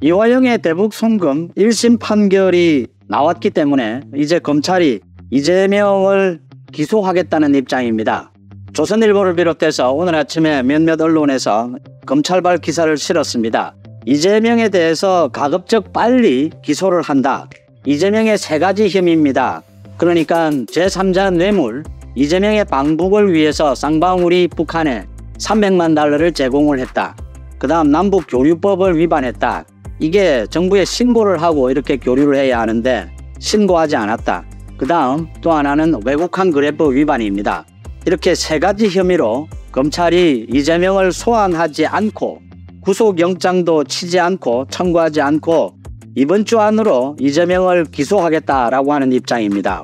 이화영의 대북 송금 1심 판결이 나왔기 때문에 이제 검찰이 이재명을 기소하겠다는 입장입니다. 조선일보를 비롯해서 오늘 아침에 몇몇 언론에서 검찰발 기사를 실었습니다. 이재명에 대해서 가급적 빨리 기소를 한다. 이재명의 세 가지 힘입니다 그러니까 제3자 뇌물, 이재명의 방북을 위해서 쌍방울이 북한에 300만 달러를 제공을 했다. 그 다음 남북 교류법을 위반했다. 이게 정부에 신고를 하고 이렇게 교류를 해야 하는데 신고하지 않았다. 그 다음 또 하나는 외국한 그래프 위반입니다. 이렇게 세 가지 혐의로 검찰이 이재명을 소환하지 않고 구속영장도 치지 않고 청구하지 않고 이번 주 안으로 이재명을 기소하겠다라고 하는 입장입니다.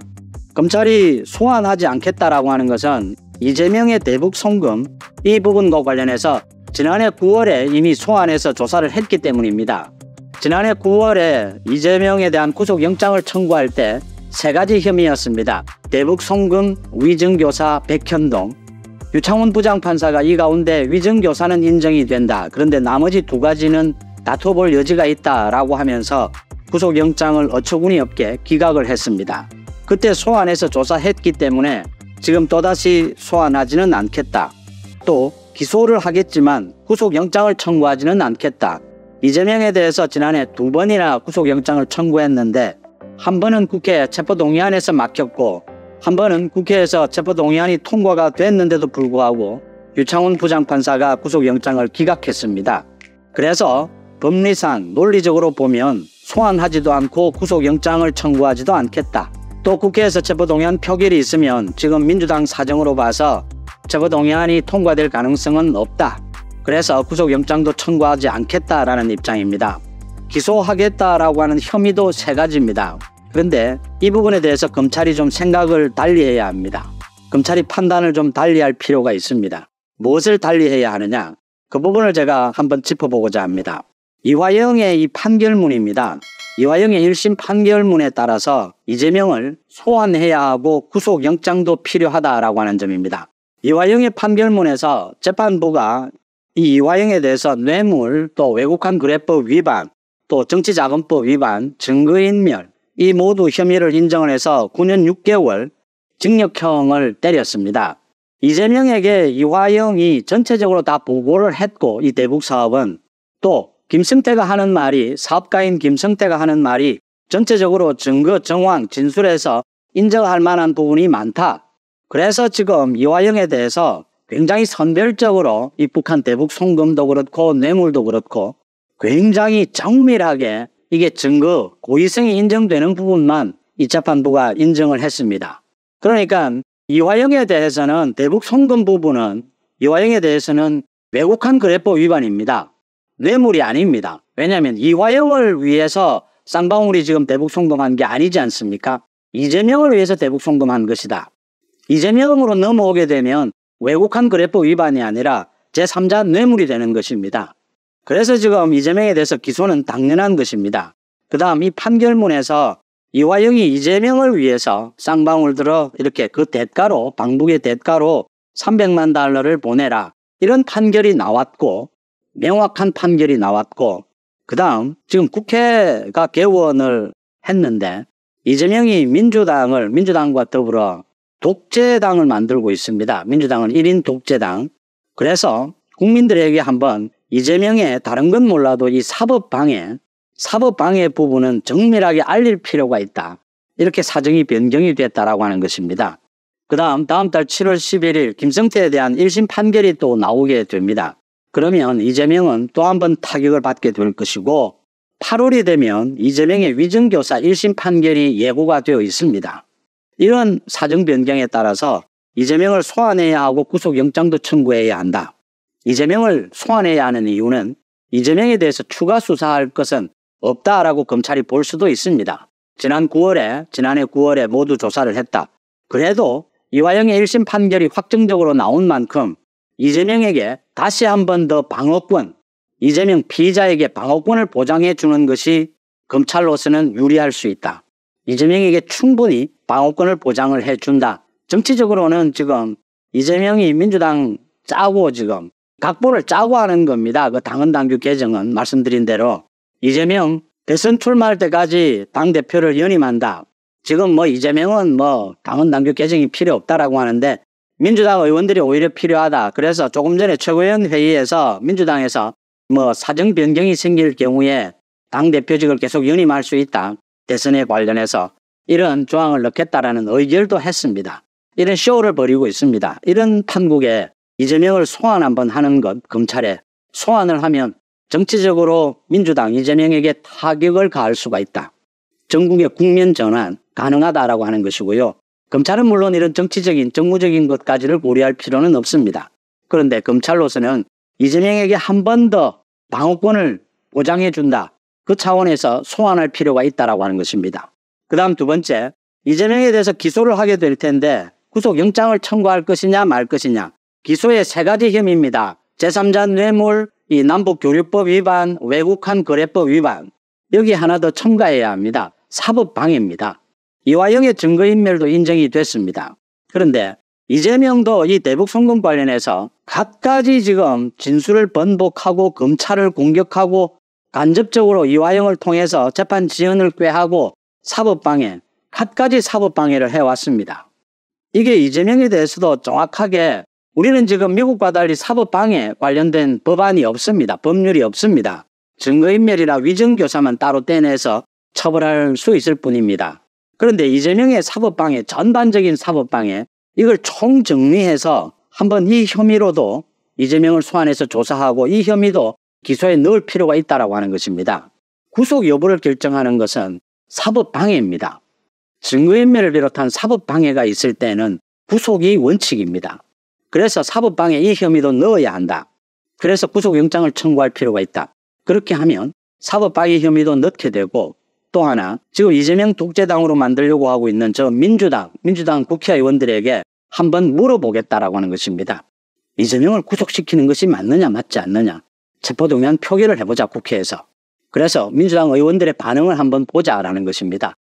검찰이 소환하지 않겠다라고 하는 것은 이재명의 대북 송금 이 부분과 관련해서 지난해 9월에 이미 소환해서 조사를 했기 때문입니다. 지난해 9월에 이재명에 대한 구속영장을 청구할 때 세 가지 혐의였습니다. 대북 송금, 위증교사 백현동, 유창훈 부장판사가 이 가운데 위증교사는 인정이 된다. 그런데 나머지 두 가지는 다퉈볼 여지가 있다라고 하면서 구속영장을 어처구니 없게 기각을 했습니다. 그때 소환해서 조사했기 때문에 지금 또다시 소환하지는 않겠다. 또 기소를 하겠지만 구속영장을 청구하지는 않겠다. 이재명에 대해서 지난해 두 번이나 구속영장을 청구했는데 한 번은 국회 체포동의안에서 막혔고 한 번은 국회에서 체포동의안이 통과가 됐는데도 불구하고 유창훈 부장판사가 구속영장을 기각했습니다. 그래서 법리상 논리적으로 보면 소환하지도 않고 구속영장을 청구하지도 않겠다. 또 국회에서 체포동의안 표결이 있으면 지금 민주당 사정으로 봐서 체포동의안이 통과될 가능성은 없다. 그래서 구속영장도 청구하지 않겠다라는 입장입니다. 기소하겠다라고 하는 혐의도 세 가지입니다. 그런데 이 부분에 대해서 검찰이 좀 생각을 달리해야 합니다. 검찰이 판단을 좀 달리할 필요가 있습니다. 무엇을 달리해야 하느냐? 그 부분을 제가 한번 짚어보고자 합니다. 이화영의 이 판결문입니다. 이화영의 1심 판결문에 따라서 이재명을 소환해야 하고 구속영장도 필요하다라고 하는 점입니다. 이화영의 판결문에서 재판부가 이 이화영에 대해서 뇌물, 또 외국한 거래법 위반, 또 정치자금법 위반, 증거인멸 이 모두 혐의를 인정을 해서 9년 6개월 징역형을 때렸습니다. 이재명에게 이화영이 전체적으로 다 보고를 했고 이 대북 사업은 또 김성태가 하는 말이 사업가인 김성태가 하는 말이 전체적으로 증거 정황 진술에서 인정할 만한 부분이 많다. 그래서 지금 이화영에 대해서 굉장히 선별적으로 이 북한 대북 송금도 그렇고 뇌물도 그렇고 굉장히 정밀하게 이게 증거 고의성이 인정되는 부분만 이 재판부가 인정을 했습니다. 그러니까 이화영에 대해서는 대북 송금 부분은 이화영에 대해서는 외국한 거래법 위반입니다. 뇌물이 아닙니다. 왜냐하면 이화영을 위해서 쌍방울이 지금 대북 송금한 게 아니지 않습니까? 이재명을 위해서 대북 송금한 것이다. 이재명으로 넘어오게 되면 왜곡한 그래프 위반이 아니라 제3자 뇌물이 되는 것입니다. 그래서 지금 이재명에 대해서 기소는 당연한 것입니다. 그 다음 이 판결문에서 이화영이 이재명을 위해서 쌍방울 들어 이렇게 그 대가로 방북의 대가로 300만 달러를 보내라 이런 판결이 나왔고 명확한 판결이 나왔고 그 다음 지금 국회가 개원을 했는데 이재명이 민주당을 민주당과 더불어 독재당을 만들고 있습니다. 민주당은 1인 독재당. 그래서 국민들에게 한번 이재명의 다른 건 몰라도 이 사법방해, 사법방해 부분은 정밀하게 알릴 필요가 있다. 이렇게 사정이 변경이 됐다라고 하는 것입니다. 그 다음, 다음 달 7월 11일 김성태에 대한 1심 판결이 또 나오게 됩니다. 그러면 이재명은 또한번 타격을 받게 될 것이고 8월이 되면 이재명의 위증교사 1심 판결이 예고가 되어 있습니다. 이런 사정 변경에 따라서 이재명을 소환해야 하고 구속영장도 청구해야 한다. 이재명을 소환해야 하는 이유는 이재명에 대해서 추가 수사할 것은 없다라고 검찰이 볼 수도 있습니다. 지난 9월에, 지난해 9월에 모두 조사를 했다. 그래도 이화영의 1심 판결이 확정적으로 나온 만큼 이재명에게 다시 한 번 더 방어권, 이재명 피의자에게 방어권을 보장해 주는 것이 검찰로서는 유리할 수 있다. 이재명에게 충분히 방어권을 보장을 해준다. 정치적으로는 지금 이재명이 민주당 짜고 지금 각본을 짜고 하는 겁니다. 그 당헌 당규 개정은 말씀드린 대로 이재명 대선 출마할 때까지 당 대표를 연임한다. 지금 뭐 이재명은 뭐 당헌 당규 개정이 필요 없다라고 하는데 민주당 의원들이 오히려 필요하다. 그래서 조금 전에 최고위원 회의에서 민주당에서 뭐 사정 변경이 생길 경우에 당 대표직을 계속 연임할 수 있다. 대선에 관련해서 이런 조항을 넣겠다라는 의결도 했습니다. 이런 쇼를 벌이고 있습니다. 이런 판국에 이재명을 소환 한번 하는 것 검찰에 소환을 하면 정치적으로 민주당 이재명에게 타격을 가할 수가 있다. 전국의 국면 전환 가능하다라고 하는 것이고요. 검찰은 물론 이런 정치적인 정무적인 것까지를 고려할 필요는 없습니다. 그런데 검찰로서는 이재명에게 한 번 더 방어권을 보장해 준다. 그 차원에서 소환할 필요가 있다라고 하는 것입니다. 그 다음 두 번째, 이재명에 대해서 기소를 하게 될 텐데 구속영장을 청구할 것이냐 말 것이냐. 기소의 세 가지 혐의입니다. 제3자 뇌물, 이 남북교류법 위반, 외국한 거래법 위반. 여기 하나 더 첨가해야 합니다. 사법방해입니다. 이화영의 증거인멸도 인정이 됐습니다. 그런데 이재명도 이 대북 송금 관련해서 갖가지 지금 진술을 번복하고 검찰을 공격하고 간접적으로 이화영을 통해서 재판 지연을 꾀하고 사법방해, 갖가지 사법방해를 해왔습니다. 이게 이재명에 대해서도 정확하게 우리는 지금 미국과 달리 사법방해 관련된 법안이 없습니다. 법률이 없습니다. 증거인멸이나 위증교사만 따로 떼내서 처벌할 수 있을 뿐입니다. 그런데 이재명의 사법방해, 전반적인 사법방해, 이걸 총정리해서 한번 이 혐의로도 이재명을 소환해서 조사하고 이 혐의도 기소에 넣을 필요가 있다라고 하는 것입니다. 구속 여부를 결정하는 것은 사법 방해입니다. 증거인멸을 비롯한 사법 방해가 있을 때는 구속이 원칙입니다. 그래서 사법 방해 이 혐의도 넣어야 한다. 그래서 구속영장을 청구할 필요가 있다. 그렇게 하면 사법 방해 혐의도 넣게 되고 또 하나 지금 이재명 독재당으로 만들려고 하고 있는 저 민주당 민주당 국회의원들에게 한번 물어보겠다라고 하는 것입니다. 이재명을 구속시키는 것이 맞느냐 맞지 않느냐 체포동의안 표결을 해보자 국회에서 그래서 민주당 의원들의 반응을 한번 보자라는 것입니다.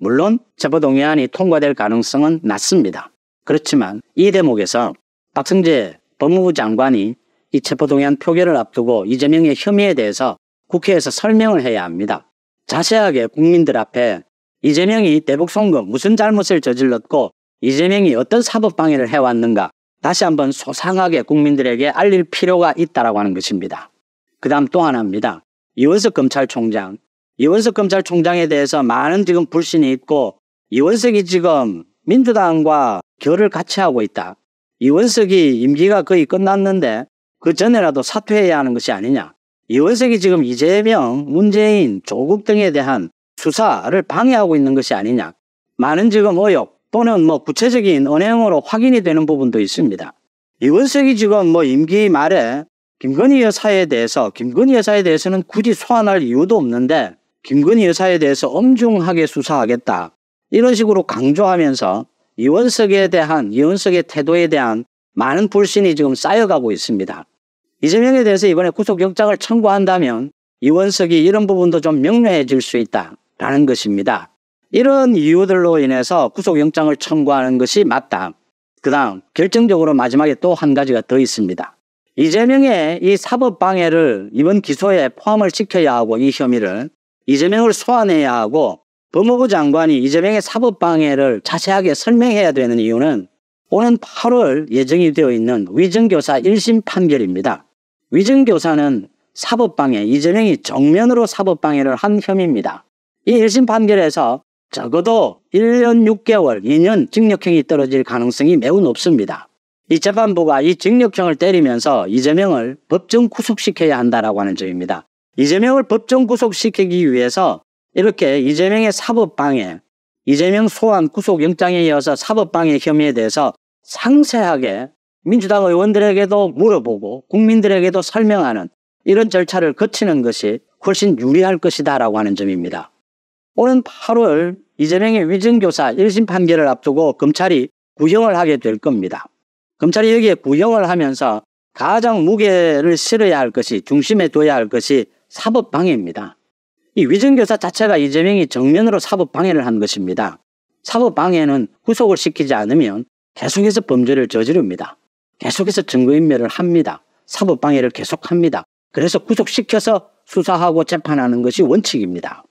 물론 체포동의안이 통과될 가능성은 낮습니다. 그렇지만 이 대목에서 박승재 법무부 장관이 이 체포동의안 표결을 앞두고 이재명의 혐의에 대해서 국회에서 설명을 해야 합니다. 자세하게 국민들 앞에 이재명이 대북 송금 무슨 잘못을 저질렀고 이재명이 어떤 사법 방해를 해왔는가 다시 한번 소상하게 국민들에게 알릴 필요가 있다라고 하는 것입니다. 그다음 또 하나입니다. 이원석 검찰총장. 이원석 검찰총장에 대해서 많은 지금 불신이 있고 이원석이 지금 민주당과 결을 같이 하고 있다. 이원석이 임기가 거의 끝났는데 그 전에라도 사퇴해야 하는 것이 아니냐. 이원석이 지금 이재명, 문재인, 조국 등에 대한 수사를 방해하고 있는 것이 아니냐. 많은 지금 의혹 또는 뭐 구체적인 언행으로 확인이 되는 부분도 있습니다. 이원석이 지금 뭐 임기 말에 김건희 여사에 대해서 김건희 여사에 대해서는 굳이 소환할 이유도 없는데 김건희 여사에 대해서 엄중하게 수사하겠다. 이런 식으로 강조하면서 이원석에 대한 이원석의 태도에 대한 많은 불신이 지금 쌓여가고 있습니다. 이재명에 대해서 이번에 구속영장을 청구한다면 이원석이 이런 부분도 좀 명료해질 수 있다라는 것입니다. 이런 이유들로 인해서 구속영장을 청구하는 것이 맞다. 그 다음 결정적으로 마지막에 또 한 가지가 더 있습니다. 이재명의 이 사법 방해를 이번 기소에 포함을 시켜야 하고 이 혐의를 이재명을 소환해야 하고 법무부 장관이 이재명의 사법 방해를 자세하게 설명해야 되는 이유는 오는 8월 예정이 되어 있는 위증교사 1심 판결입니다. 위증교사는 사법방해, 이재명이 정면으로 사법방해를 한 혐의입니다. 이 1심 판결에서 적어도 1년 6개월, 2년 징역형이 떨어질 가능성이 매우 높습니다. 이 재판부가 이 징역형을 때리면서 이재명을 법정 구속시켜야 한다라고 하는 점입니다. 이재명을 법정 구속시키기 위해서 이렇게 이재명의 사법방해, 이재명 소환 구속영장에 이어서 사법방해 혐의에 대해서 상세하게 민주당 의원들에게도 물어보고 국민들에게도 설명하는 이런 절차를 거치는 것이 훨씬 유리할 것이다라고 하는 점입니다. 오는 8월 이재명의 위증교사 1심 판결을 앞두고 검찰이 구형을 하게 될 겁니다. 검찰이 여기에 구형을 하면서 가장 무게를 실어야 할 것이 중심에 둬야 할 것이 사법 방해입니다. 이 위증교사 자체가 이재명이 정면으로 사법 방해를 한 것입니다. 사법 방해는 구속을 시키지 않으면 계속해서 범죄를 저지릅니다. 계속해서 증거인멸을 합니다. 사법 방해를 계속합니다. 그래서 구속시켜서 수사하고 재판하는 것이 원칙입니다.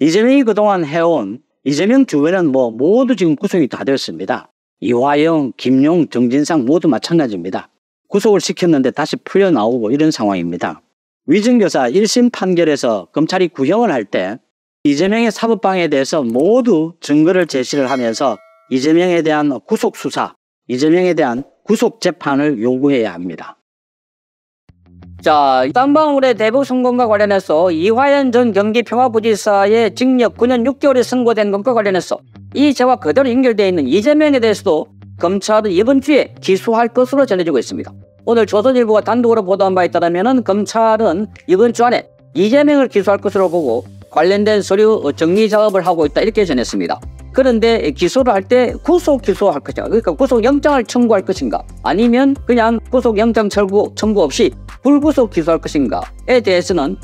이재명이 그동안 해온 이재명 주변은 뭐 모두 지금 구속이 다 되었습니다. 이화영, 김용, 정진상 모두 마찬가지입니다. 구속을 시켰는데 다시 풀려 나오고 이런 상황입니다. 위증교사 1심 판결에서 검찰이 구형을 할 때 이재명의 사법방에 대해서 모두 증거를 제시를 하면서 이재명에 대한 구속수사, 이재명에 대한 구속재판을 요구해야 합니다. 자, 땀방울의 대북 선건과 관련해서 이화연 전 경기 평화부지사의 징역 9년 6개월이 선고된 것과 관련해서 이 죄와 그대로 연결되어 있는 이재명에 대해서도 검찰은 이번 주에 기소할 것으로 전해지고 있습니다. 오늘 조선일보가 단독으로 보도한 바에 따르면 검찰은 이번 주 안에 이재명을 기소할 것으로 보고 관련된 서류 정리 작업을 하고 있다 이렇게 전했습니다. 그런데 기소를 할 때 구속 기소할 것인가 그러니까 구속영장을 청구할 것인가 아니면 그냥 구속영장 청구, 청구 없이 불구속 기소할 것인가에 대해서는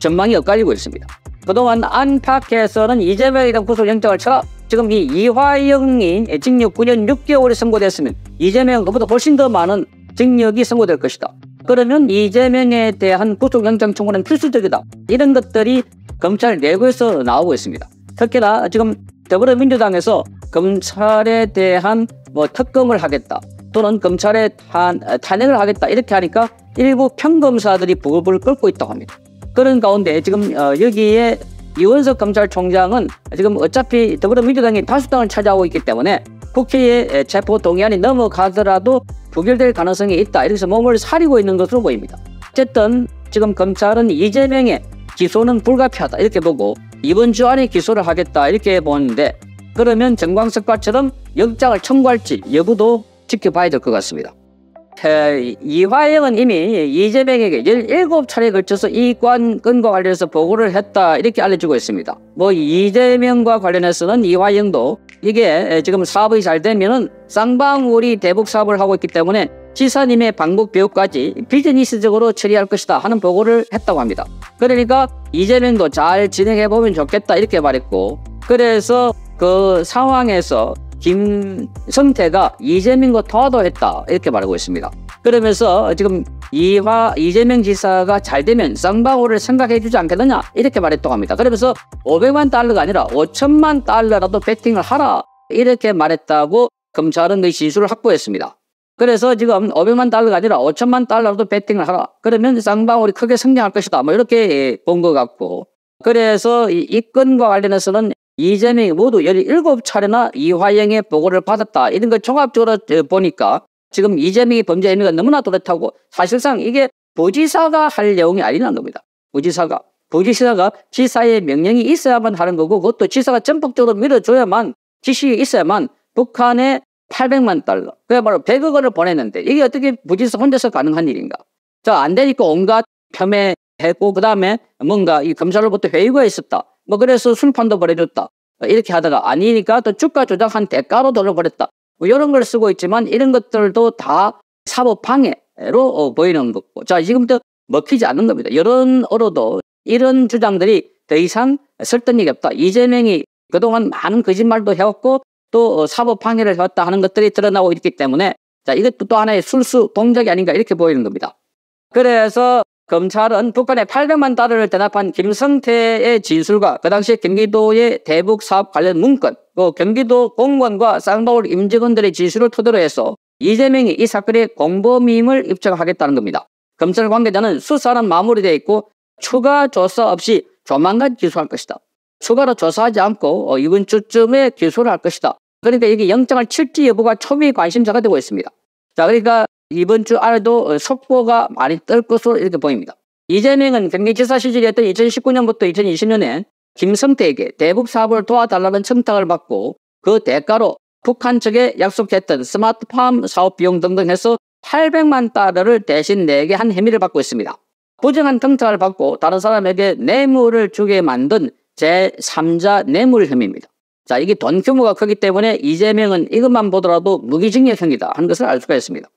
전망이 엇갈리고 있습니다. 그동안 안팎에서는 이재명에 대한 구속영장을 쳐라 지금 이 이화영이 징역 9년 6개월이 선고됐으면 이재명 그보다 훨씬 더 많은 징역이 선고될 것이다. 그러면 이재명에 대한 구속영장 청구는 필수적이다. 이런 것들이 검찰 내부에서 나오고 있습니다. 특히나 지금 더불어민주당에서 검찰에 대한 뭐 특검을 하겠다 또는 검찰에 탄, 탄핵을 하겠다 이렇게 하니까 일부 평검사들이 부글부글 끓고 있다고 합니다. 그런 가운데 지금 어, 여기에 이원석 검찰총장은 지금 어차피 더불어민주당이 다수당을 차지하고 있기 때문에 국회에 체포 동의안이 넘어가더라도 부결될 가능성이 있다 이렇게해서 몸을 사리고 있는 것으로 보입니다. 어쨌든 지금 검찰은 이재명의 기소는 불가피하다 이렇게 보고 이번 주 안에 기소를 하겠다 이렇게 보는데 그러면 정광석과처럼 역장을 청구할지 여부도 지켜봐야 될 것 같습니다. 이화영은 이미 이재명에게 17차례에 걸쳐서 이관 건과 관련해서 보고를 했다 이렇게 알려주고 있습니다. 뭐 이재명과 관련해서는 이화영도 이게 지금 사업이 잘되면 쌍방울이 대북 사업을 하고 있기 때문에 지사님의 방북 비용까지 비즈니스적으로 처리할 것이다 하는 보고를 했다고 합니다. 그러니까 이재명도 잘 진행해보면 좋겠다 이렇게 말했고 그래서 그 상황에서 김성태가 이재명과 통화도 했다 이렇게 말하고 있습니다. 그러면서 지금 이화 이재명 지사가 잘 되면 쌍방울을 생각해 주지 않겠느냐 이렇게 말했다고 합니다. 그러면서 500만 달러가 아니라 5천만 달러라도 배팅을 하라 이렇게 말했다고 검찰은 그 진술을 확보했습니다. 그래서 지금 500만 달러가 아니라 5천만 달러로도 베팅을 하라. 그러면 쌍방울이 크게 성장할 것이다. 뭐 이렇게 예, 본것 같고. 그래서 이 입건과 관련해서는 이재명이 모두 17차례나 이화영의 보고를 받았다. 이런 걸 종합적으로 어, 보니까 지금 이재명이 범죄에 있가 너무나 뚜렷하고 사실상 이게 부지사가 할 내용이 아니라는 겁니다. 부지사가. 부지사가 지사의 명령이 있어야만 하는 거고 그것도 지사가 전폭적으로 밀어줘야만 지시가 있어야만 북한의 800만 달러. 그야말로 100억 원을 보냈는데 이게 어떻게 부지에서 혼자서 가능한 일인가? 저안 되니까 온갖 폄훼했고 그다음에 뭔가 이 검찰로부터 회의가 있었다. 뭐 그래서 술판도 벌여졌다 이렇게 하다가 아니니까 또 주가 조작한 대가로 돈을 벌였다. 뭐 이런 걸 쓰고 있지만 이런 것들도 다 사법 방해로 어, 보이는 거고. 자 지금도 먹히지 않는 겁니다. 이런 어로도 이런 주장들이 더 이상 설득력이 없다. 이재명이 그동안 많은 거짓말도 해왔고 또 어, 사법 방해를 해왔다 하는 것들이 드러나고 있기 때문에 자 이것도 또 하나의 술수 동작이 아닌가 이렇게 보이는 겁니다. 그래서 검찰은 북한에 800만 달러를 대납한 김성태의 진술과 그 당시 경기도의 대북 사업 관련 문건, 또 경기도 공관과 쌍방울 임직원들의 진술을 토대로 해서 이재명이 이 사건의 공범임을 입증하겠다는 겁니다. 검찰 관계자는 수사는 마무리되어 있고 추가 조사 없이 조만간 기소할 것이다. 추가로 조사하지 않고 어, 이번 주쯤에 기소를 할 것이다. 그러니까 이게 영장을 칠지 여부가 초미 관심사가 되고 있습니다. 자, 그러니까 이번 주 안에도 속보가 많이 뜰 것으로 이렇게 보입니다. 이재명은 경기지사 시절이었던 2019년부터 2 0 2 0년에 김성태에게 대북 사업을 도와달라는 청탁을 받고 그 대가로 북한 측에 약속했던 스마트팜 사업 비용 등등 해서 800만 달러를 대신 내게 한 혐의를 받고 있습니다. 부정한 청탁을 받고 다른 사람에게 뇌물을 주게 만든 제3자 뇌물 혐의입니다. 자, 이게 돈 규모가 크기 때문에 이재명은 이것만 보더라도 무기징역형이다 하는 것을 알 수가 있습니다.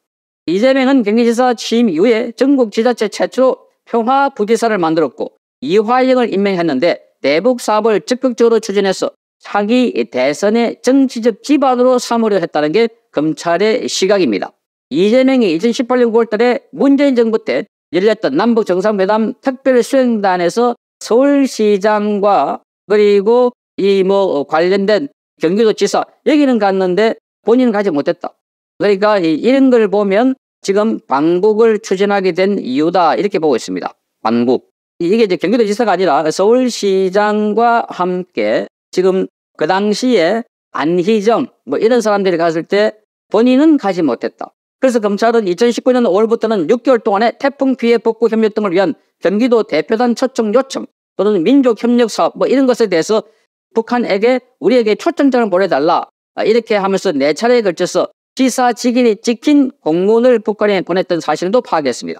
이재명은 경기지사 취임 이후에 전국 지자체 최초로 평화부지사를 만들었고 이화영을 임명했는데 대북 사업을 적극적으로 추진해서 차기 대선의 정치적 기반으로 삼으려 했다는 게 검찰의 시각입니다. 이재명이 2018년 9월 달에 문재인 정부 때 열렸던 남북정상회담 특별수행단에서 서울시장과 그리고 이뭐 어, 관련된 경기도지사 여기는 갔는데 본인은 가지 못했다. 그러니까 이런 걸 보면 지금 방북을 추진하게 된 이유다 이렇게 보고 있습니다. 방북 이게 이제 경기도지사가 아니라 서울시장과 함께 지금 그 당시에 안희정 뭐 이런 사람들이 갔을 때 본인은 가지 못했다. 그래서 검찰은 2019년 5월부터는 6개월 동안의 태풍 피해 복구 협력 등을 위한 경기도 대표단 초청 요청 또는 민족 협력 사업 뭐 이런 것에 대해서 북한에게 우리에게 초청장을 보내달라 아, 이렇게 하면서 네 차례에 걸쳐서 지사 직인이 찍힌 공문을 북한에 보냈던 사실도 파악했습니다.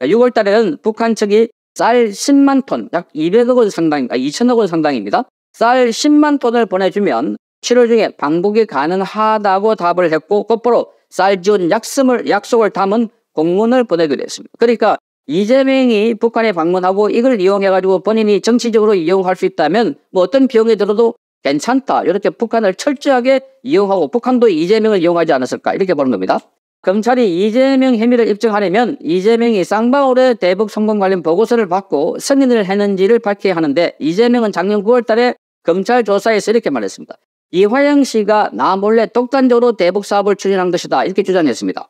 6월 아, 달에는 북한 측이 쌀 10만 톤, 약 200억 원 상당, 2천억 아, 원 상당입니다. 쌀 10만 톤을 보내주면 7월 중에 방북이 가능하다고 답을 했고 곧바로 쌀 지원 약속을, 약속을 담은 공문을 보내기로 했습니다. 그러니까 이재명이 북한에 방문하고 이걸 이용해가지고 본인이 정치적으로 이용할 수 있다면 뭐 어떤 비용이 들어도 괜찮다. 이렇게 북한을 철저하게 이용하고 북한도 이재명을 이용하지 않았을까 이렇게 보는 겁니다. 검찰이 이재명 혐의를 입증하려면 이재명이 쌍방울의 대북 성공 관련 보고서를 받고 승인을 했는지를 밝혀야 하는데 이재명은 작년 9월 달에 검찰 조사에서 이렇게 말했습니다. 이화영 씨가 나 몰래 독단적으로 대북 사업을 추진한 것이다 이렇게 주장했습니다.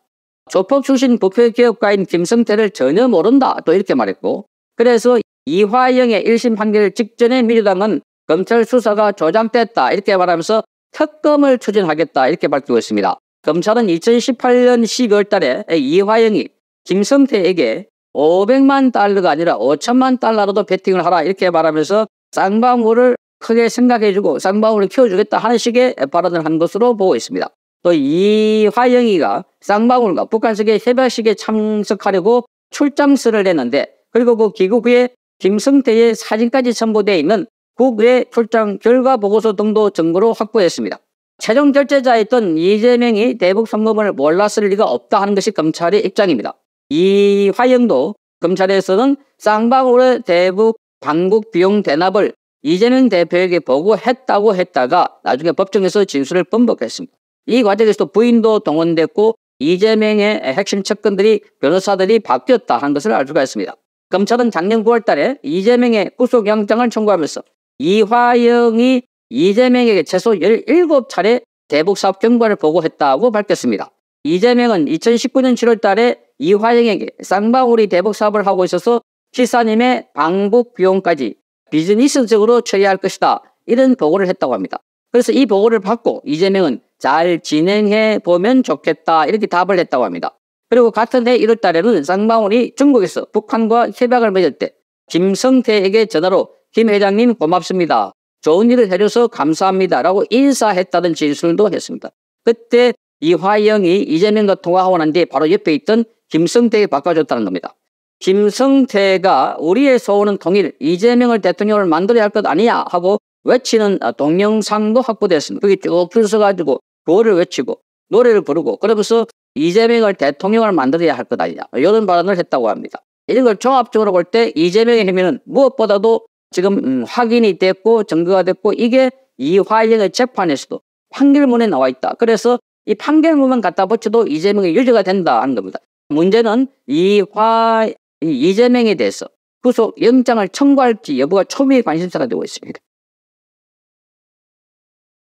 조폭 출신 부패기업가인 김성태를 전혀 모른다 또 이렇게 말했고 그래서 이화영의 1심 판결 직전에 민주당은 검찰 수사가 조장됐다 이렇게 말하면서 특검을 추진하겠다 이렇게 밝히고 있습니다. 검찰은 2018년 12월 달에 이화영이 김성태에게 500만 달러가 아니라 5천만 달러로도 베팅을 하라 이렇게 말하면서 쌍방울을 크게 생각해주고 쌍방울을 키워주겠다 하는 식의 발언을 한 것으로 보고 있습니다. 또 이화영이가 쌍방울과 북한식의 협약식에 참석하려고 출장서를 냈는데 그리고 그 귀국 후에 김성태의 사진까지 첨부되어 있는 국외 출장 결과 보고서 등도 증거로 확보했습니다. 최종 결재자였던 이재명이 대북 선거문을 몰랐을 리가 없다 하는 것이 검찰의 입장입니다. 이화영도 검찰에서는 쌍방울의 대북 방국 비용 대납을 이재명 대표에게 보고했다고 했다가 나중에 법정에서 진술을 번복했습니다. 이 과정에서 도 부인도 동원됐고 이재명의 핵심 측근들이 변호사들이 바뀌었다 한 것을 알 수가 있습니다. 검찰은 작년 9월 달에 이재명의 구속영장을 청구하면서 이화영이 이재명에게 최소 17차례 대북사업 경과를 보고했다고 밝혔습니다. 이재명은 2019년 7월 달에 이화영에게 쌍방울이 대북사업을 하고 있어서 시사님의 방북 비용까지 비즈니스적으로 처리할 것이다. 이런 보고를 했다고 합니다. 그래서 이 보고를 받고 이재명은 잘 진행해 보면 좋겠다 이렇게 답을 했다고 합니다. 그리고 같은 해 1월 달에는 쌍방울이 중국에서 북한과 협약을 맺을 때 김성태에게 전화로 김 회장님 고맙습니다. 좋은 일을 해줘서 감사합니다. 라고 인사했다는 진술도 했습니다. 그때 이화영이 이재명과 통화하고 난 뒤에 바로 옆에 있던 김성태에게 바꿔줬다는 겁니다. 김성태가 우리의 소원은 통일, 이재명을 대통령을 만들어야 할 것 아니야 하고 외치는 동영상도 확보됐습니다. 그게 쭉 줄서가지고 구호를 외치고 노래를 부르고 그러면서 이재명을 대통령을 만들어야 할 것 아니냐 이런 발언을 했다고 합니다. 이걸 런 종합적으로 볼 때 이재명의 혐의는 무엇보다도 지금 음, 확인이 됐고 증거가 됐고 이게 이화영의 재판에서도 판결문에 나와 있다. 그래서 이 판결문만 갖다 붙여도 이재명의 유죄가 된다 하는 겁니다. 문제는 이화 이재명에 대해서 구속 영장을 청구할지 여부가 초미의 관심사가 되고 있습니다.